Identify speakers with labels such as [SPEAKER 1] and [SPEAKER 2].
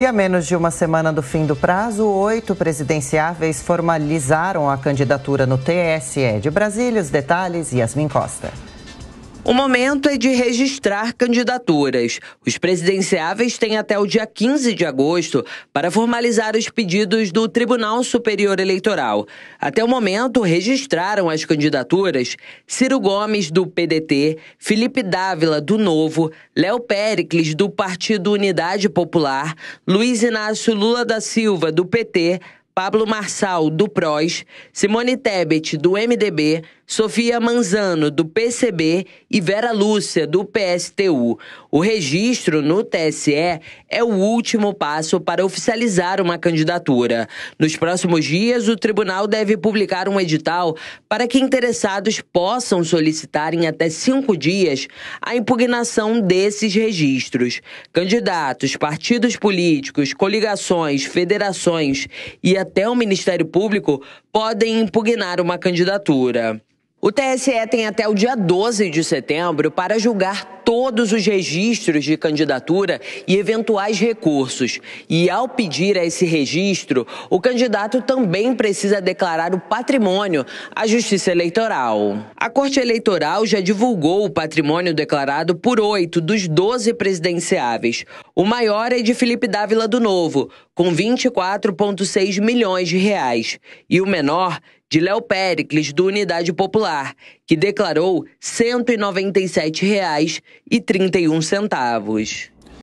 [SPEAKER 1] E a menos de uma semana do fim do prazo, oito presidenciáveis formalizaram a candidatura no TSE. De Brasília, os detalhes, Yasmin Costa.
[SPEAKER 2] O momento é de registrar candidaturas. Os presidenciáveis têm até o dia 15 de agosto para formalizar os pedidos do Tribunal Superior Eleitoral. Até o momento, registraram as candidaturas Ciro Gomes, do PDT, Felipe Dávila, do Novo, Léo Pericles, do Partido Unidade Popular, Luiz Inácio Lula da Silva, do PT, Pablo Marçal, do PROS, Simone Tebet, do MDB. Sofia Manzano, do PCB, e Vera Lúcia, do PSTU. O registro no TSE é o último passo para oficializar uma candidatura. Nos próximos dias, o tribunal deve publicar um edital para que interessados possam solicitar em até cinco dias a impugnação desses registros. Candidatos, partidos políticos, coligações, federações e até o Ministério Público podem impugnar uma candidatura. O TSE tem até o dia 12 de setembro para julgar todos os registros de candidatura e eventuais recursos. E ao pedir esse registro, o candidato também precisa declarar o patrimônio à Justiça Eleitoral. A Corte Eleitoral já divulgou o patrimônio declarado por oito dos 12 presidenciáveis. O maior é de Felipe Dávila do Novo, com 24,6 milhões de reais, e o menor de Léo Pericles, do Unidade Popular, que declarou R$ 197,31.